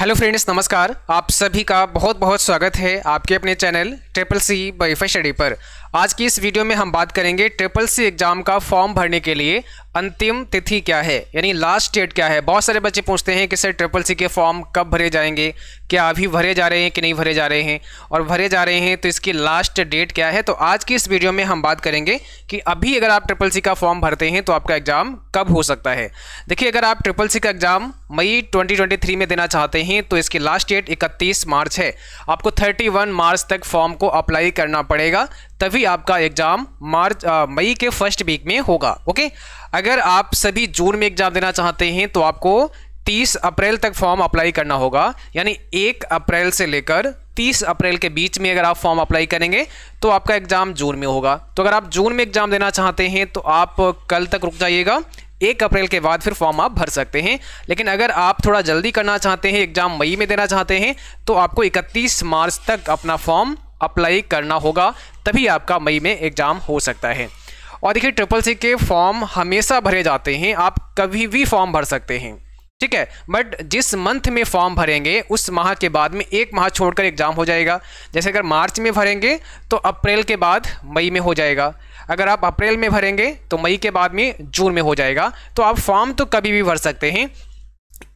hello friends नमस्कार आप सभी का बहुत बहुत स्वागत है आपके अपने चैनल ट्रिपल सी बाई फैशडी पर आज की इस वीडियो में हम बात करेंगे ट्रिपल सी एग्जाम का फॉर्म भरने के लिए अंतिम तिथि क्या है यानी लास्ट डेट क्या है बहुत सारे बच्चे पूछते हैं कि सर ट्रिपल सी के फॉर्म कब भरे जाएंगे क्या अभी भरे जा रहे हैं कि नहीं भरे जा रहे हैं और भरे जा रहे हैं तो इसकी लास्ट डेट क्या है तो आज की इस वीडियो में हम बात करेंगे कि अभी अगर आप ट्रिपल सी का फॉर्म भरते हैं तो आपका एग्ज़ाम कब हो सकता है देखिए अगर आप ट्रिपल सी का एग्ज़ाम मई ट्वेंटी में देना चाहते हैं तो इसकी लास्ट डेट इकतीस मार्च है आपको थर्टी मार्च तक फॉर्म को अप्लाई करना पड़ेगा तभी भी आपका एग्जाम मार्च मई के फर्स्ट वीक में होगा ओके अगर आप सभी जून में एग्जाम देना चाहते हैं तो आपको 30 अप्रैल तक फॉर्म अप्लाई करना होगा यानी 1 अप्रैल से लेकर 30 अप्रैल के बीच में अगर आप फॉर्म अप्लाई करेंगे तो आपका एग्ज़ाम जून में होगा तो अगर आप जून में एग्ज़ाम देना चाहते हैं तो आप कल तक रुक जाइएगा एक अप्रैल के बाद फिर फॉर्म आप भर सकते हैं लेकिन अगर आप थोड़ा जल्दी करना चाहते हैं एग्ज़ाम मई में देना चाहते हैं तो आपको इकतीस मार्च तक अपना फॉर्म अप्लाई करना होगा तभी आपका मई में एग्ज़ाम हो सकता है और देखिए ट्रिपल सी के फॉर्म हमेशा भरे जाते हैं आप कभी भी फॉर्म भर सकते हैं ठीक है बट जिस मंथ में फॉर्म भरेंगे उस माह के बाद में एक माह छोड़कर एग्ज़ाम हो जाएगा जैसे अगर मार्च में भरेंगे तो अप्रैल के बाद मई में हो जाएगा अगर आप अप्रैल में भरेंगे तो मई के बाद में जून में हो जाएगा तो आप फॉर्म तो कभी भी भर सकते हैं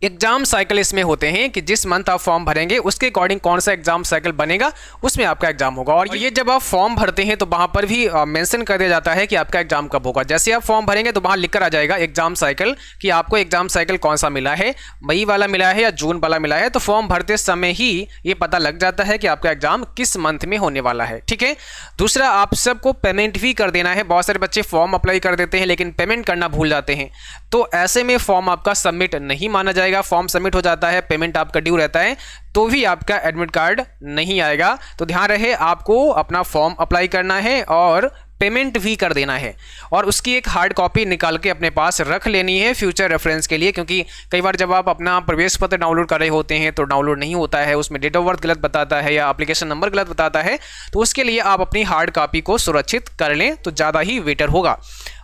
एग्जाम साइकिल इसमें होते हैं कि जिस मंथ आप फॉर्म भरेंगे उसके अकॉर्डिंग कौन सा एग्जाम साइकिल बनेगा उसमें आपका एग्जाम होगा और ये जब आप फॉर्म भरते हैं तो वहां पर भी मेंशन कर दिया जाता है कि आपका एग्जाम कब होगा जैसे आप फॉर्म भरेंगे तो वहां लिखकर आ जाएगा एग्जाम साइकिल कि आपको एग्जाम साइकिल कौन सा मिला है मई वाला मिला है या जून वाला मिला है तो फॉर्म भरते समय ही ये पता लग जाता है कि आपका एग्जाम किस मंथ में होने वाला है ठीक है दूसरा आप सबको पेमेंट भी कर देना है बहुत सारे बच्चे फॉर्म अप्लाई कर देते हैं लेकिन पेमेंट करना भूल जाते हैं तो ऐसे में फॉर्म आपका सबमिट नहीं माना भरा जाएगा फॉर्म सबमिट हो जाता है पेमेंट आपका ड्यू रहता है तो भी आपका एडमिट कार्ड नहीं आएगा तो ध्यान रहे आपको अपना फॉर्म अप्लाई करना है और पेमेंट भी कर देना है और उसकी एक हार्ड कॉपी निकाल के अपने पास रख लेनी है फ्यूचर रेफरेंस के लिए क्योंकि कई बार जब आप अपना प्रवेश पत्र डाउनलोड कर रहे होते हैं तो डाउनलोड नहीं होता है उसमें डेट ऑफ बर्थ गलत बताता है या एप्लीकेशन नंबर गलत बताता है तो उसके लिए आप अपनी हार्ड कॉपी को सुरक्षित कर लें तो ज़्यादा ही बेटर होगा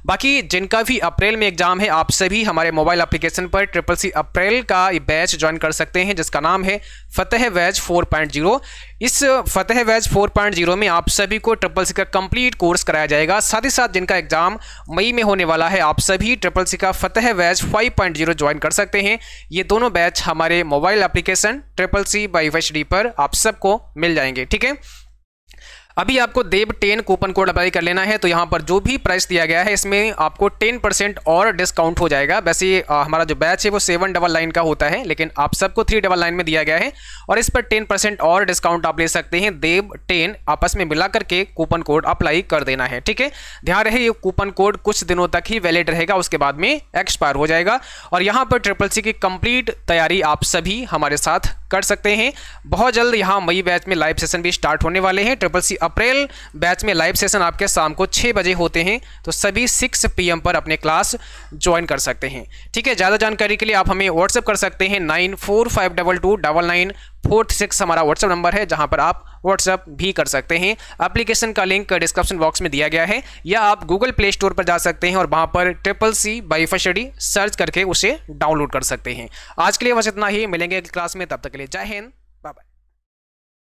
बाकी जिनका भी अप्रैल में एग्जाम है आप सभी हमारे मोबाइल एप्लीकेशन पर ट्रिपल सी अप्रैल का बैच ज्वाइन कर सकते हैं जिसका नाम है फतेह वैज 4.0 इस फतेह वैज 4.0 में आप सभी को ट्रिपल सी का कंप्लीट कोर्स कराया जाएगा साथ ही साथ जिनका एग्जाम मई में होने वाला है आप सभी ट्रिपल सी का फतेह वैज 5.0 ज्वाइन कर सकते हैं ये दोनों बैच हमारे mobile application triple C by वैच पर आप सबको मिल जाएंगे ठीक है अभी आपको देव टेन कूपन कोड अप्लाई कर लेना है तो यहाँ पर जो भी प्राइस दिया गया है इसमें आपको टेन परसेंट और डिस्काउंट हो जाएगा वैसे हमारा जो बैच है वो सेवन डबल लाइन का होता है लेकिन आप सबको थ्री डबल लाइन में दिया गया है और इस पर टेन परसेंट और डिस्काउंट आप ले सकते हैं देव टेन आपस में मिला करके कूपन कोड अप्लाई कर देना है ठीक है ध्यान रहे ये कूपन कोड कुछ दिनों तक ही वैलिड रहेगा उसके बाद में एक्सपायर हो जाएगा और यहाँ पर ट्रिपल सी की कंप्लीट तैयारी आप सभी हमारे साथ कर सकते हैं बहुत जल्द यहाँ मई बैच में लाइव सेशन भी स्टार्ट होने वाले हैं ट्रिपल सी अप्रैल बैच में लाइव सेशन आपके शाम को छः बजे होते हैं तो सभी सिक्स पी पर अपने क्लास ज्वाइन कर सकते हैं ठीक है ज़्यादा जानकारी के लिए आप हमें व्हाट्सअप कर सकते हैं nine four five double two double nine fourth six हमारा व्हाट्सअप नंबर है जहां पर आप व्हाट्सअप भी कर सकते हैं एप्लीकेशन का लिंक डिस्क्रिप्शन बॉक्स में दिया गया है या आप गूगल प्ले स्टोर पर जा सकते हैं और वहाँ पर ट्रिपल सी बाईफी सर्च करके उसे डाउनलोड कर सकते हैं आज के लिए बस इतना ही मिलेंगे क्लास में तब तक के लिए जय हिंद बाय